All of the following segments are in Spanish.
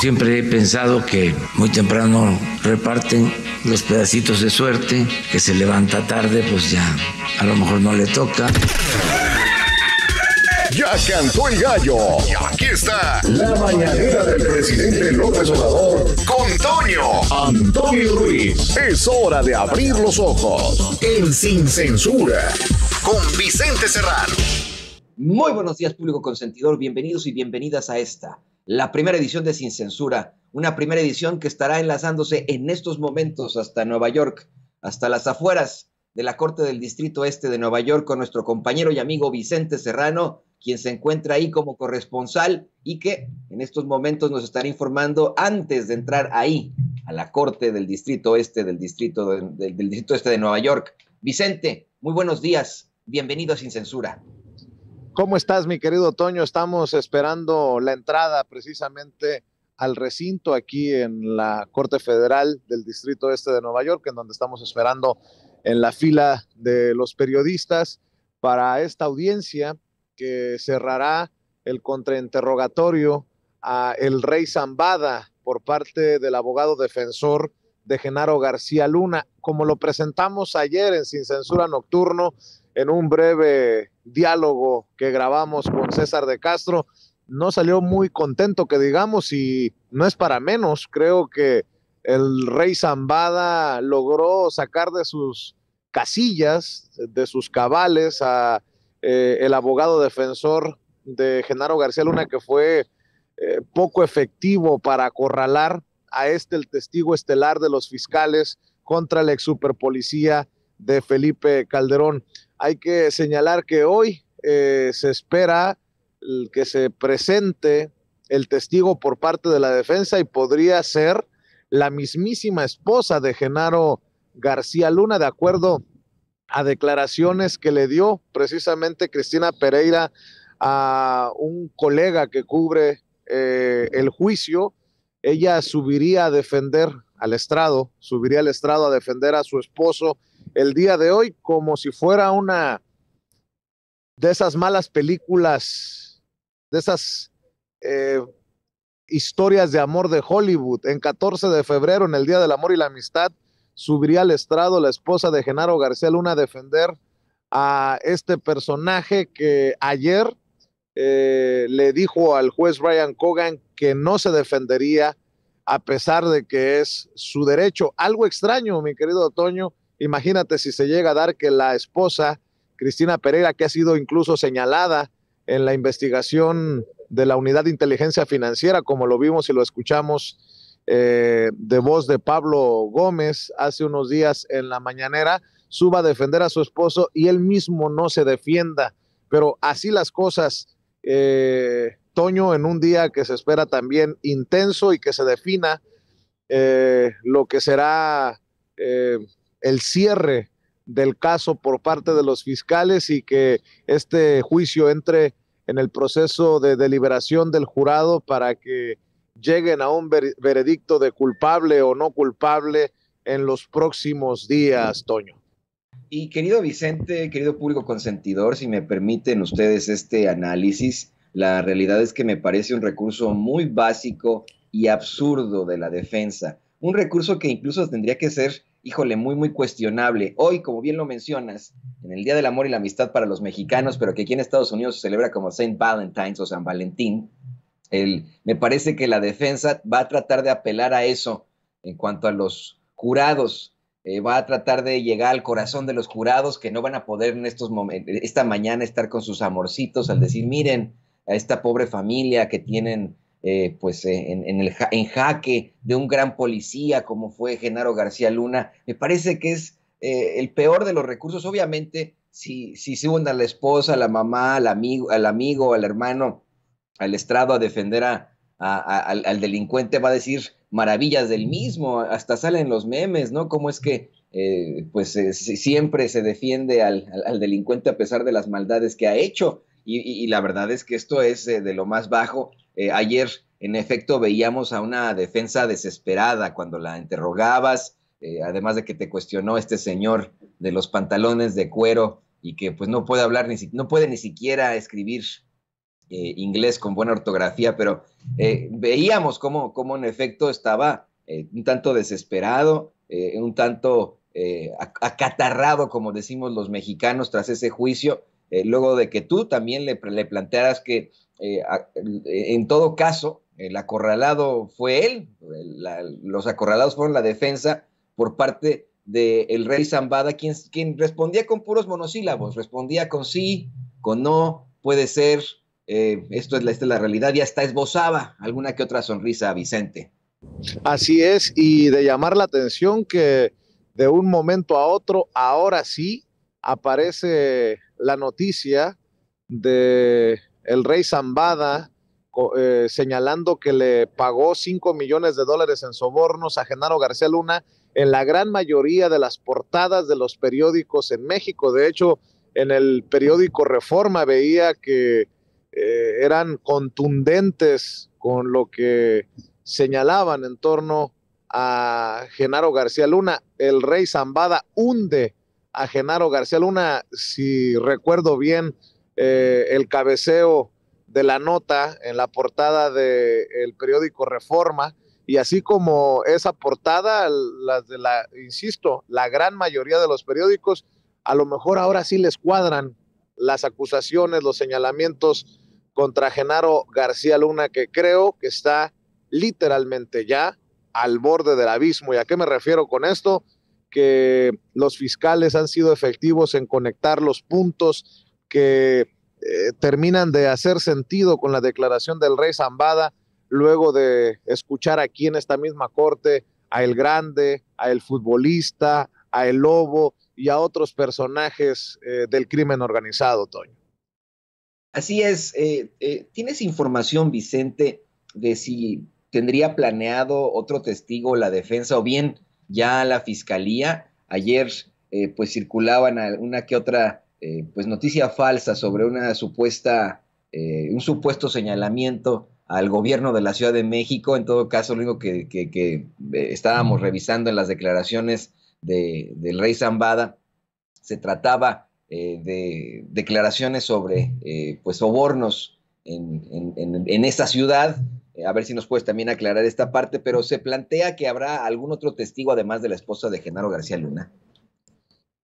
Siempre he pensado que muy temprano reparten los pedacitos de suerte, que se levanta tarde, pues ya a lo mejor no le toca. Ya cantó el gallo. Y aquí está la mañanera del presidente López Obrador con Toño. Antonio Ruiz. Es hora de abrir los ojos en Sin Censura con Vicente Serrano. Muy buenos días, público consentidor. Bienvenidos y bienvenidas a esta, la primera edición de Sin Censura. Una primera edición que estará enlazándose en estos momentos hasta Nueva York, hasta las afueras de la Corte del Distrito Este de Nueva York con nuestro compañero y amigo Vicente Serrano, quien se encuentra ahí como corresponsal y que en estos momentos nos estará informando antes de entrar ahí a la Corte del Distrito Este del Distrito, de, Distrito Este de Nueva York. Vicente, muy buenos días. Bienvenido a Sin Censura. ¿Cómo estás, mi querido Toño? Estamos esperando la entrada precisamente al recinto aquí en la Corte Federal del Distrito Este de Nueva York, en donde estamos esperando en la fila de los periodistas para esta audiencia que cerrará el contrainterrogatorio a el rey Zambada por parte del abogado defensor de Genaro García Luna, como lo presentamos ayer en Sin Censura Nocturno, en un breve diálogo que grabamos con César de Castro. No salió muy contento, que digamos, y no es para menos. Creo que el rey Zambada logró sacar de sus casillas, de sus cabales, a eh, el abogado defensor de Genaro García Luna, que fue eh, poco efectivo para acorralar a este el testigo estelar de los fiscales contra la ex superpolicía de Felipe Calderón. Hay que señalar que hoy eh, se espera que se presente el testigo por parte de la defensa y podría ser la mismísima esposa de Genaro García Luna, de acuerdo a declaraciones que le dio precisamente Cristina Pereira a un colega que cubre eh, el juicio, ella subiría a defender al estrado, subiría al estrado a defender a su esposo el día de hoy como si fuera una de esas malas películas, de esas eh, historias de amor de Hollywood. En 14 de febrero, en el Día del Amor y la Amistad, subiría al estrado la esposa de Genaro García Luna a defender a este personaje que ayer eh, le dijo al juez Brian Cogan que no se defendería a pesar de que es su derecho. Algo extraño, mi querido Otoño, Imagínate si se llega a dar que la esposa, Cristina Pereira, que ha sido incluso señalada en la investigación de la Unidad de Inteligencia Financiera, como lo vimos y lo escuchamos eh, de voz de Pablo Gómez hace unos días en la mañanera, suba a defender a su esposo y él mismo no se defienda. Pero así las cosas, eh, Toño, en un día que se espera también intenso y que se defina eh, lo que será el cierre del caso por parte de los fiscales y que este juicio entre en el proceso de deliberación del jurado para que lleguen a un veredicto de culpable o no culpable en los próximos días, Toño. Y querido Vicente, querido público consentidor, si me permiten ustedes este análisis, la realidad es que me parece un recurso muy básico y absurdo de la defensa, un recurso que incluso tendría que ser híjole, muy, muy cuestionable. Hoy, como bien lo mencionas, en el Día del Amor y la Amistad para los mexicanos, pero que aquí en Estados Unidos se celebra como Saint Valentine's o San Valentín, me parece que la defensa va a tratar de apelar a eso en cuanto a los jurados. Eh, va a tratar de llegar al corazón de los jurados que no van a poder en estos momentos, esta mañana estar con sus amorcitos al decir, miren, a esta pobre familia que tienen eh, pues eh, en, el jaque de un gran policía como fue Genaro García Luna. Me parece que es eh, el peor de los recursos. Obviamente, si, si se hunde a la esposa, a la mamá, al amigo, al amigo, al hermano, al estrado a defender al, delincuente, va a decir maravillas del mismo. Hasta salen los memes, ¿no? ¿Cómo es que pues siempre se defiende al, delincuente a pesar de las maldades que ha hecho? y la verdad es que esto es de lo más bajo eh, ayer, en efecto, veíamos a una defensa desesperada cuando la interrogabas, eh, además de que te cuestionó este señor de los pantalones de cuero y que pues no puede hablar, ni no puede ni siquiera escribir eh, inglés con buena ortografía, pero veíamos cómo, cómo, en efecto estaba un tanto desesperado, un tanto acatarrado, como decimos los mexicanos, tras ese juicio, luego de que tú también le plantearas que eh, en todo caso, el acorralado fue él, los acorralados fueron la defensa por parte del rey Zambada, quien, respondía con puros monosílabos, respondía con sí, con no, puede ser, eh, esto es la, es la realidad, y hasta esbozaba alguna que otra sonrisa a Vicente. Así es, y de llamar la atención que de un momento a otro, ahora sí aparece la noticia de el rey Zambada, eh, señalando que le pagó 5 millones de dólares en sobornos a Genaro García Luna en la gran mayoría de las portadas de los periódicos en México. De hecho, en el periódico Reforma veía que eh, eran contundentes con lo que señalaban en torno a Genaro García Luna. El rey Zambada hunde a Genaro García Luna, si recuerdo bien, eh, el cabeceo de la nota en la portada del periódico Reforma. Y así como esa portada, las de la, insisto, la gran mayoría de los periódicos, a lo mejor ahora sí les cuadran las acusaciones, los señalamientos contra Genaro García Luna, que creo que está literalmente ya al borde del abismo. ¿Y a qué me refiero con esto? Que los fiscales han sido efectivos en conectar los puntos, que eh, terminan de hacer sentido con la declaración del rey Zambada, luego de escuchar aquí en esta misma corte a El Grande, a El Futbolista, a El Lobo y a otros personajes eh, del crimen organizado, Toño. Así es. Eh, ¿Tienes información, Vicente, de si tendría planeado otro testigo la defensa o bien ya la fiscalía? Ayer, pues circulaban una que otra eh, pues noticia falsa sobre una supuesta, eh, un supuesto señalamiento al gobierno de la Ciudad de México. En todo caso, lo único que, eh, estábamos revisando en las declaraciones del rey Zambada, se trataba de declaraciones sobre pues sobornos en, en esa ciudad, a ver si nos puedes también aclarar esta parte, pero se plantea que habrá algún otro testigo además de la esposa de Genaro García Luna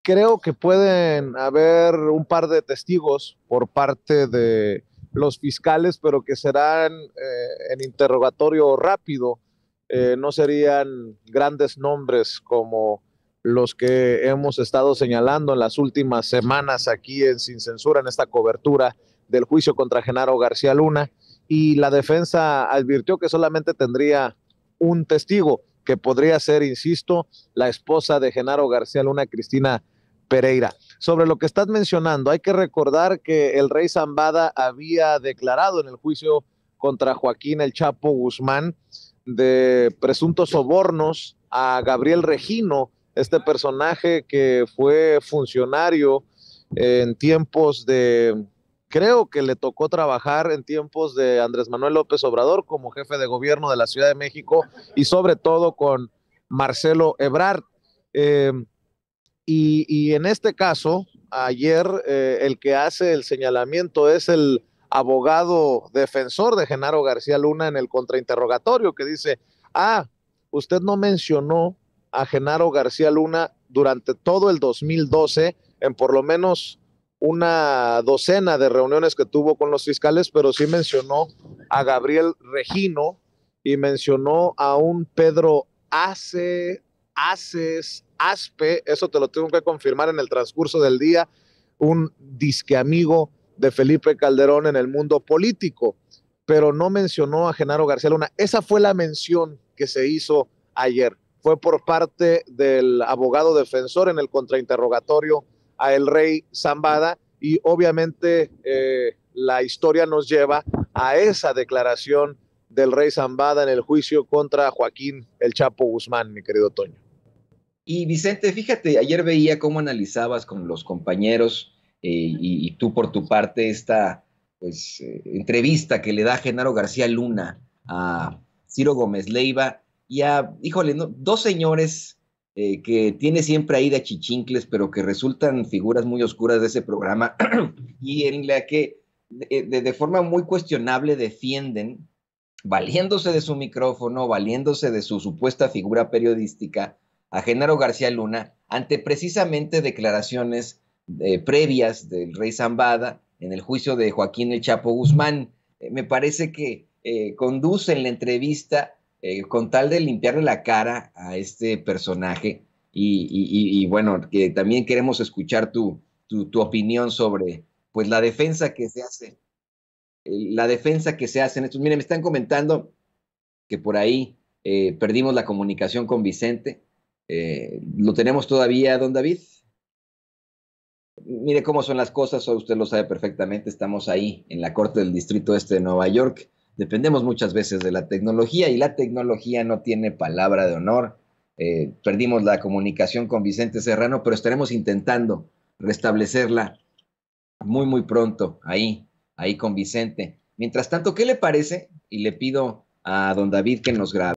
creo que pueden haber un par de testigos por parte de los fiscales, pero que serán eh, en interrogatorio rápido. Eh, no serían grandes nombres como los que hemos estado señalando en las últimas semanas aquí en Sin Censura, en esta cobertura del juicio contra Genaro García Luna. Y la defensa advirtió que solamente tendría un testigo, que podría ser, insisto, la esposa de Genaro García Luna, Cristina Pereira. Sobre lo que estás mencionando, hay que recordar que el rey Zambada había declarado en el juicio contra Joaquín el Chapo Guzmán de presuntos sobornos a Gabriel Regino, este personaje que fue funcionario en tiempos de, creo que le tocó trabajar en tiempos de Andrés Manuel López Obrador como jefe de gobierno de la Ciudad de México y sobre todo con Marcelo Ebrard. Eh, y, en este caso, ayer eh, el que hace el señalamiento es el abogado defensor de Genaro García Luna en el contrainterrogatorio que dice, ah, usted no mencionó a Genaro García Luna durante todo el 2012 en por lo menos una docena de reuniones que tuvo con los fiscales, pero sí mencionó a Gabriel Regino y mencionó a un Pedro Ace, Haces, ASPE, eso te lo tengo que confirmar en el transcurso del día, un disque amigo de Felipe Calderón en el mundo político, pero no mencionó a Genaro García Luna. Esa fue la mención que se hizo ayer. Fue por parte del abogado defensor en el contrainterrogatorio a el rey Zambada y obviamente eh, la historia nos lleva a esa declaración del rey Zambada en el juicio contra Joaquín El Chapo Guzmán, mi querido Toño. Y Vicente, fíjate, ayer veía cómo analizabas con los compañeros eh, y, tú por tu parte esta pues, eh, entrevista que le da Genaro García Luna a Ciro Gómez Leiva y a, híjole, dos señores eh, que tiene siempre ahí de chichincles, pero que resultan figuras muy oscuras de ese programa y en la que de, de, forma muy cuestionable defienden, valiéndose de su micrófono, valiéndose de su supuesta figura periodística, a Genaro García Luna ante precisamente declaraciones eh, previas del rey Zambada en el juicio de Joaquín El Chapo Guzmán. Eh, me parece que eh, conduce conducen la entrevista con tal de limpiarle la cara a este personaje. Y, bueno, que también queremos escuchar tu, tu, opinión sobre pues la defensa que se hace. La defensa que se hace en estos. Miren, me están comentando que por ahí perdimos la comunicación con Vicente. Eh, ¿Lo tenemos todavía, don David? Mire cómo son las cosas, usted lo sabe perfectamente, estamos ahí en la Corte del Distrito Este de Nueva York. Dependemos muchas veces de la tecnología y la tecnología no tiene palabra de honor. Eh, perdimos la comunicación con Vicente Serrano, pero estaremos intentando restablecerla muy, muy pronto ahí, ahí con Vicente. Mientras tanto, ¿qué le parece? Y le pido a don David que nos grabe.